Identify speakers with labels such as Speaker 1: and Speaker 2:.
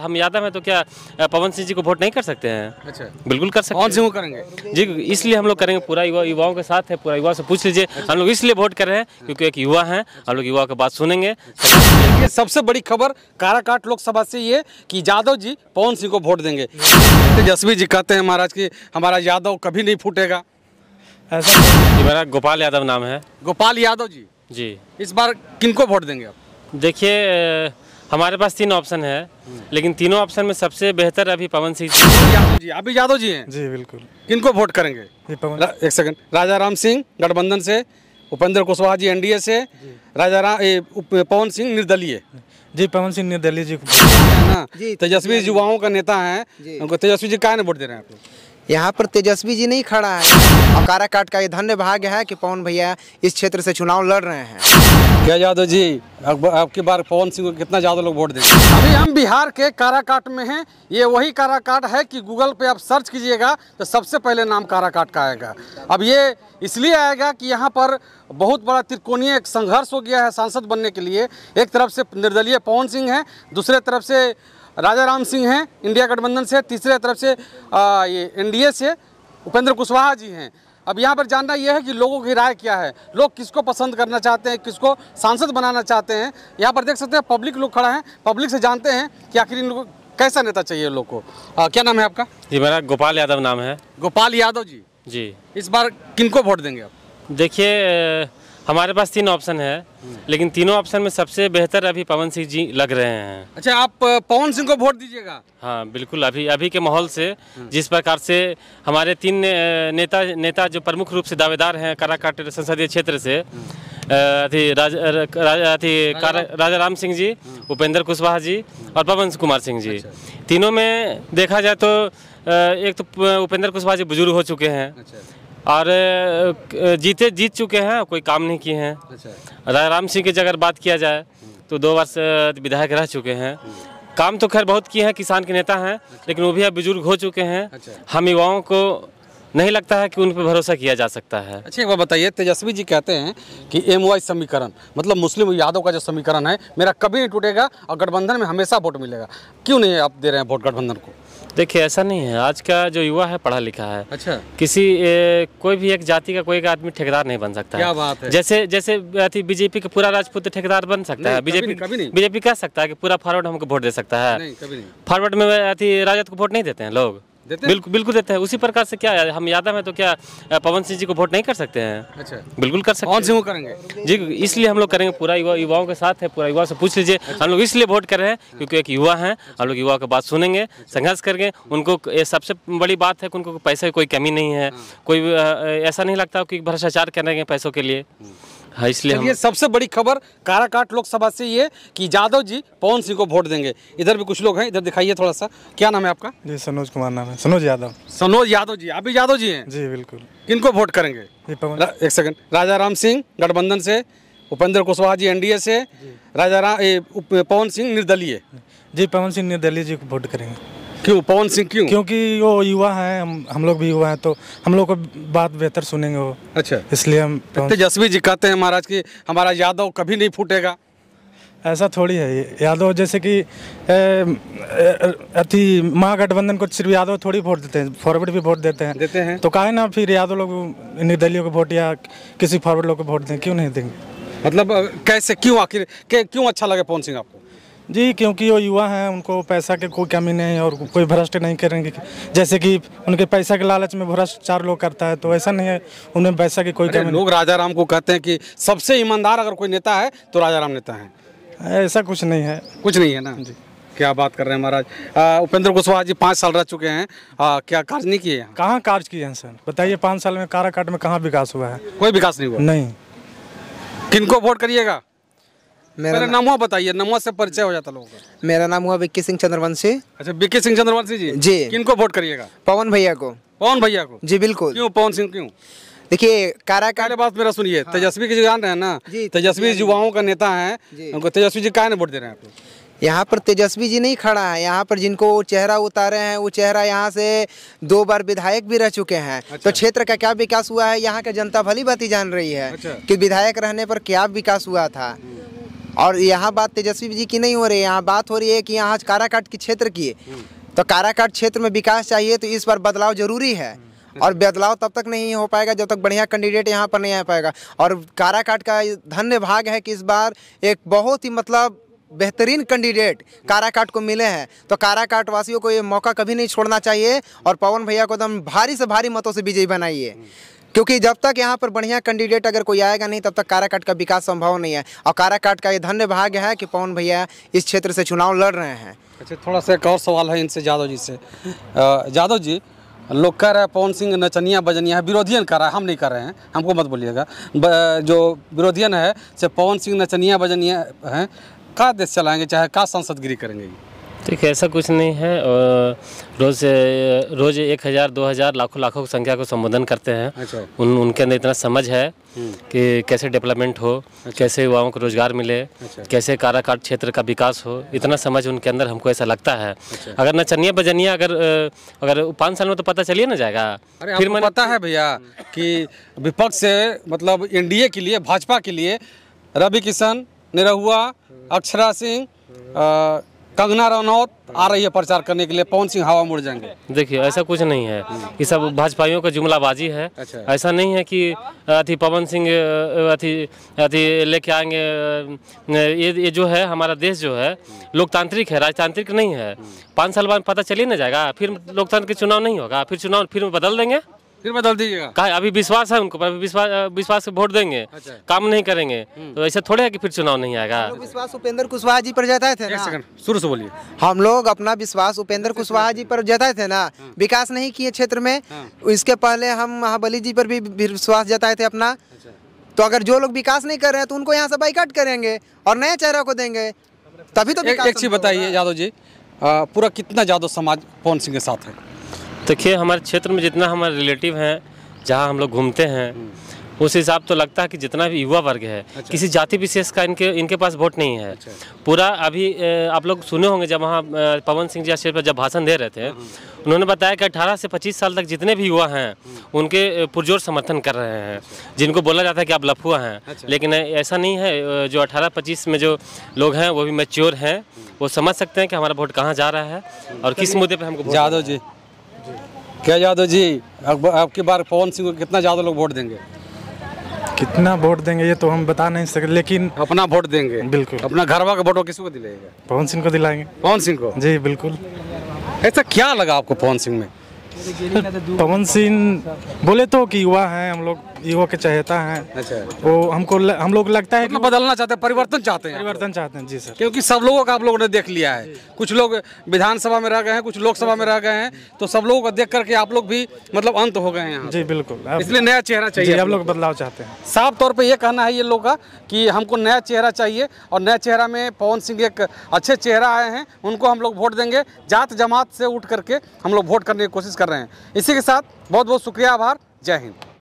Speaker 1: हम यादव हैं तो क्या पवन सिंह जी को वोट नहीं कर सकते हैं अच्छा बिल्कुल कर सकते हैं सिंह
Speaker 2: करेंगे जी
Speaker 1: इसलिए हम लोग करेंगे पूरा युवा युवाओं के साथ है पूरा युवा से पूछ लीजिए अच्छा। हम लोग इसलिए वोट कर रहे हैं क्योंकि एक युवा हैं हम लोग युवा के बात सुनेंगे ये सबसे बड़ी खबर काराकाट लोकसभा से ये
Speaker 2: कि यादव जी पवन सिंह को वोट देंगे तेजस्वी जी कहते हैं महाराज की हमारा यादव कभी
Speaker 1: नहीं फूटेगा ऐसा मेरा गोपाल यादव नाम है गोपाल यादव जी जी इस बार किनको वोट देंगे आप देखिए हमारे पास तीन ऑप्शन है लेकिन तीनों ऑप्शन में सबसे बेहतर अभी पवन सिंह
Speaker 2: जी अभी यादव जी हैं जी बिल्कुल किनको वोट करेंगे पवन एक सेकंड राजा राम सिंह गठबंधन से उपेंद्र कुशवाहा जी एनडीए से राजा राम पवन सिंह निर्दलीय जी पवन सिंह निर्दलीय जी हाँ, हाँ। तेजस्वी युवाओं का नेता है उनको तेजस्वी जी कहा वोट दे रहे हैं
Speaker 3: यहाँ पर तेजस्वी जी नहीं खड़ा है और काराकाट का ये धन्य भाग्य है कि पवन भैया इस क्षेत्र से चुनाव लड़ रहे हैं
Speaker 2: क्या यादव जी आपकी बार पवन सिंह को कितना ज़्यादा लोग वोट देंगे
Speaker 3: अभी हम बिहार के
Speaker 2: काराकाट में हैं ये वही काराकाट है कि गूगल पे आप सर्च कीजिएगा तो सबसे पहले नाम काराकाट का आएगा अब ये इसलिए आएगा कि यहाँ पर बहुत बड़ा त्रिकोणीय एक संघर्ष हो गया है सांसद बनने के लिए एक तरफ से निर्दलीय पवन सिंह हैं दूसरे तरफ से राजा राम सिंह हैं इंडिया गठबंधन से तीसरे तरफ से आ, ये एन से उपेंद्र कुशवाहा जी हैं अब यहाँ पर जानना यह है कि लोगों की राय क्या है लोग किसको पसंद करना चाहते हैं किसको सांसद बनाना चाहते हैं यहाँ पर देख सकते हैं पब्लिक लोग खड़ा है पब्लिक से जानते हैं कि आखिर इन लोगों
Speaker 1: कैसा नेता चाहिए लोग को आ, क्या नाम है आपका जी मेरा गोपाल यादव नाम है गोपाल यादव जी जी इस बार किनको वोट देंगे आप देखिए हमारे पास तीन ऑप्शन है लेकिन तीनों ऑप्शन में सबसे बेहतर अभी पवन सिंह जी लग रहे हैं अच्छा आप पवन सिंह को वोट दीजिएगा हाँ बिल्कुल अभी अभी के माहौल से जिस प्रकार से हमारे तीन नेता नेता जो प्रमुख रूप से दावेदार हैं काराकाट संसदीय क्षेत्र से अथी राज, राजा राम सिंह जी हम्म। उपेंद्र कुशवाहा जी हम्म। और पवन कुमार सिंह जी अच्छा।, अच्छा। तीनों में देखा जाए तो एक तो उपेंद्र कुशवाहा जी बुजुर्ग हो चुके हैं अच्छा। और जीते जीत चुके हैं कोई काम नहीं किए हैं अच्छा। राम सिंह की अगर बात किया जाए तो दो वर्ष विधायक रह चुके हैं काम तो खैर बहुत किए हैं किसान के नेता हैं अच्छा। लेकिन वो भी अब बुजुर्ग हो चुके हैं अच्छा। हम युवाओं को नहीं लगता है कि उन पर भरोसा किया जा सकता है अच्छा एक बार बताइए तेजस्वी जी कहते हैं कि एम वाई समीकरण
Speaker 2: मतलब मुस्लिम यादव का जो समीकरण है मेरा कभी नहीं टूटेगा और गठबंधन में हमेशा वोट मिलेगा
Speaker 1: क्यों नहीं आप दे रहे हैं वोट गठबंधन को देखिए ऐसा नहीं है आज का जो युवा है पढ़ा लिखा है अच्छा किसी ए, कोई भी एक जाति का कोई एक आदमी ठेकेदार नहीं बन सकता क्या बात है जैसे जैसे बीजेपी का पूरा राजपूत ठेकेदार बन सकता है बीजेपी बीजेपी कह सकता है कि पूरा फॉरवर्ड हमको वोट दे सकता है फॉरवर्ड में अथी राजद को वोट नहीं देते हैं लोग देते बिल्कुल बिल्कुल देते हैं उसी प्रकार से क्या हम यादव है तो क्या पवन सिंह जी को वोट नहीं कर सकते हैं अच्छा बिल्कुल कर सकते पवन करेंगे जी इसलिए हम लोग करेंगे पूरा युवा युवाओं के साथ है पूरा युवा से पूछ लीजिए अच्छा। हम लोग इसलिए वोट कर रहे हैं क्योंकि एक युवा है हम लोग युवा की बात सुनेंगे अच्छा। संघर्ष करेंगे उनको सबसे बड़ी बात है कि उनको पैसे की कोई कमी नहीं है हाँ। कोई ऐसा नहीं लगता कि भ्रष्टाचार करेंगे पैसों के लिए हम्म। हाँ इसलिए हम... ये सबसे बड़ी
Speaker 2: खबर काराकाट लोकसभा से ये कि यादव जी पवन सिंह को वोट देंगे इधर भी कुछ लोग हैं इधर दिखाइए थोड़ा सा क्या नाम है आपका
Speaker 4: जी सनोज कुमार नाम है सनोज यादव
Speaker 2: सनोज यादव जी आप भी यादव जी हैं जी बिल्कुल किनको वोट करेंगे एक सेकंड राजा राम सिंह गठबंधन से उपेंद्र कुशवाहा जी एनडीए से राजा राम पवन सिंह निर्दलीय जी पवन सिंह निर्दलीय जी को वोट करेंगे
Speaker 4: क्यों पवन सिंह क्यों क्योंकि वो युवा हैं हम हम लोग भी युवा हैं तो हम लोग को बात बेहतर सुनेंगे वो
Speaker 2: अच्छा इसलिए हम तेजस्वी जी कहते हैं महाराज कि हमारा यादव कभी नहीं फूटेगा
Speaker 4: ऐसा थोड़ी है यादव जैसे कि अति महागठबंधन को सिर्फ यादव थोड़ी वोट देते हैं फॉरवर्ड भी वोट देते हैं देते हैं तो कहा ना फिर यादव लोग निर्दलीय को वोट या किसी फॉरवर्ड लोग को वोट दें क्यों नहीं देंगे
Speaker 2: मतलब कैसे क्यों आखिर क्यों अच्छा लगे पवन सिंह आपको
Speaker 4: जी क्योंकि वो युवा हैं उनको पैसा के कोई कमी नहीं और कोई भ्रष्ट नहीं करेंगे जैसे कि उनके पैसा के लालच में भ्रष्ट चार लोग करता है तो ऐसा नहीं है उन्हें पैसा की कोई कमी लोग राजा
Speaker 2: राम को कहते हैं कि सबसे ईमानदार अगर कोई नेता है तो राजा राम नेता
Speaker 4: है ऐसा कुछ नहीं है
Speaker 2: कुछ नहीं है ना जी क्या बात कर रहे हैं महाराज उपेंद्र कुशवाहा जी पाँच साल रह चुके हैं आ, क्या कार्य नहीं किए हैं कहाँ कार्य किए हैं सर बताइए पाँच साल में काराकाट में कहाँ विकास हुआ है
Speaker 3: कोई विकास नहीं हुआ नहीं
Speaker 2: किनको वोट करिएगा मेरा नाम हुआ बताइए नमो से परिचय हो जाता लोगों
Speaker 3: का मेरा नाम हुआ विक्की सिंह चंद्रवंशी
Speaker 2: अच्छा विक्की सिंह चंद्रवंशी जी जी किनको वोट करिएगा
Speaker 3: पवन भैया को पवन भैया को जी बिल्कुल
Speaker 2: क्यों पवन सिंह क्यों देखिए कारा काराकाल बात मेरा सुनिए हाँ। तेजस्वी जी जान रहे हैं ना तेजस्वी युवाओं का नेता है उनको तेजस्वी जी का वोट दे रहे हैं आपको
Speaker 3: यहाँ पर तेजस्वी जी नहीं खड़ा है यहाँ पर जिनको चेहरा उतारे हैं वो चेहरा यहाँ से दो बार विधायक भी रह चुके हैं तो अच्छा। तो क्षेत्र का क्या विकास हुआ है यहाँ का जनता भली बात जान रही है अच्छा। कि विधायक रहने पर क्या विकास हुआ था और यहाँ बात तेजस्वी जी की नहीं हो रही है यहाँ बात हो रही है कि यहाँ काराकाट के क्षेत्र की हम्म। तो काराकाट क्षेत्र में विकास चाहिए तो इस बार बदलाव जरूरी है हम्म। और बदलाव तब तक नहीं हो पाएगा जब तक बढ़िया कैंडिडेट यहाँ पर नहीं आ पाएगा और काराकाट का धन्य भाग है कि इस बार एक बहुत ही मतलब बेहतरीन कैंडिडेट काराकाट को मिले हैं तो काराकाट वासियों को ये मौका कभी नहीं छोड़ना चाहिए और पवन भैया को एकदम तो भारी से भारी मतों से विजयी बनाइए हम्म। क्योंकि जब तक यहाँ पर बढ़िया कैंडिडेट अगर कोई आएगा नहीं तब तक काराकाट का विकास संभव नहीं है और काराकाट का ये धन्य भाग्य है कि पवन भैया इस क्षेत्र से चुनाव लड़ रहे हैं अच्छा थोड़ा सा
Speaker 2: एक और सवाल है इनसे यादव जी से यादव जी लोग कह रहे हैं पवन सिंह नचनिया बजनिया है विरोधियन कर रहा है हम नहीं कर रहे हैं हमको मत बोलिएगा जो विरोधियन है से पवन सिंह नचनिया बजनिया हैं का देश चलाएंगे चाहे का सांसदगिरी करेंगे
Speaker 1: ठीक है ऐसा कुछ नहीं है रोज़ रोज़ एक हज़ार दो हज़ार लाखों लाखों संख्या को संबोधन करते हैं अच्छा। उन उनके अंदर इतना समझ है हम्म। कि कैसे डेवलपमेंट हो अच्छा। कैसे युवाओं को रोज़गार मिले अच्छा। कैसे काराकाट क्षेत्र का विकास हो इतना समझ उनके अंदर हमको ऐसा लगता है अच्छा। अगर नचनिया बजनिया अगर अगर पाँच साल में तो पता चलिए ना जाएगा फिर मैंने पता है भैया कि विपक्ष से मतलब एन के लिए भाजपा के लिए रवि
Speaker 2: किशन निरहुआ अक्षरा सिंह कंगना रनौत आ रही
Speaker 1: है प्रचार करने के लिए पवन सिंह हवा मुड़ जाएंगे देखिए ऐसा कुछ नहीं है ये सब भाजपाइयों का जुमलाबाजी है अच्छा। ऐसा नहीं है कि अथी पवन सिंह अथी अथी लेके आएंगे ये ये जो है हमारा देश जो है लोकतांत्रिक है राजतांत्रिक नहीं है पाँच साल बाद पता चल ही ना जाएगा फिर लोकतंत्र के चुनाव नहीं होगा फिर चुनाव फिर बदल देंगे फिर बदल दीजिएगा कहा अभी विश्वास है उनको अभी विश्वास विश्वास से वोट देंगे अच्छा। काम नहीं करेंगे हम्म। तो ऐसा थोड़े है कि फिर चुनाव नहीं आएगा
Speaker 3: विश्वास उपेंद्र कुशवाहा जी पर जताए थे शुरू से बोलिए हम लोग अपना विश्वास उपेंद्र अच्छा, कुशवाहा जी पर जताए थे ना हम्म। विकास नहीं किए क्षेत्र में हाँ। इसके पहले हम महाबली जी पर भी विश्वास जताए थे अपना अच्छा। तो अगर जो लोग विकास नहीं कर रहे हैं तो उनको यहाँ से बाइकाट करेंगे और नए चेहरा को देंगे तभी तो एक चीज
Speaker 2: बताइए यादव जी पूरा
Speaker 1: कितना यादव समाज पवन सिंह के साथ है देखिए तो हमारे क्षेत्र में जितना हमारे रिलेटिव हैं जहाँ हम लोग घूमते हैं हम्म। उस हिसाब तो लगता है कि जितना भी युवा वर्ग है अच्छा। किसी जाति विशेष का इनके इनके पास वोट नहीं है अच्छा। पूरा अभी आप लोग सुने होंगे जब वहाँ पवन सिंह जी स्टेज पर जब भाषण दे रहे थे हम्म। उन्होंने बताया कि 18 से 25 साल तक जितने भी युवा हैं हम्म। उनके पुरजोर समर्थन कर रहे हैं अच्छा। जिनको बोला जाता है कि आप लफुआ हैं अच्छा। लेकिन ऐसा नहीं है जो अठारह पच्चीस में जो लोग हैं वो भी मेच्योर हैं वो समझ सकते हैं कि हमारा वोट कहाँ जा रहा है और किस मुद्दे पर हमको यादव जी
Speaker 2: क्या यादव जी आपकी बार पवन सिंह को कितना ज़्यादा लोग वोट देंगे
Speaker 4: कितना वोट देंगे ये तो हम बता नहीं सकते लेकिन
Speaker 2: अपना वोट देंगे बिल्कुल अपना घरवा का वोट किसी को दिलाएगा पवन सिंह को दिलाएंगे पवन सिंह को जी बिल्कुल ऐसा क्या लगा आपको पवन सिंह में पवन सिंह बोले
Speaker 4: तो कि युवा हैं हम लोग युवा के चाहता है अच्छा वो हमको ल, हम लोग लगता है मतलब
Speaker 2: बदलना चाहते हैं परिवर्तन चाहते हैं परिवर्तन चाहते हैं जी सर क्योंकि सब लोगों का आप लोगों ने देख लिया है कुछ लोग विधानसभा में रह गए हैं कुछ लोकसभा में रह गए हैं तो सब लोगों को देख करके आप लोग भी मतलब अंत हो गए हैं जी
Speaker 4: बिल्कुल इसलिए नया चेहरा चाहिए हम लोग बदलाव चाहते हैं
Speaker 2: साफ तौर पर यह कहना है ये लोग का कि हमको नया चेहरा चाहिए और नया चेहरा में पवन सिंह एक अच्छे चेहरा आए हैं उनको हम लोग वोट देंगे जात जमात से उठ करके हम लोग वोट करने की कोशिश कर रहे हैं इसी के साथ बहुत बहुत शुक्रिया आभार जय हिंद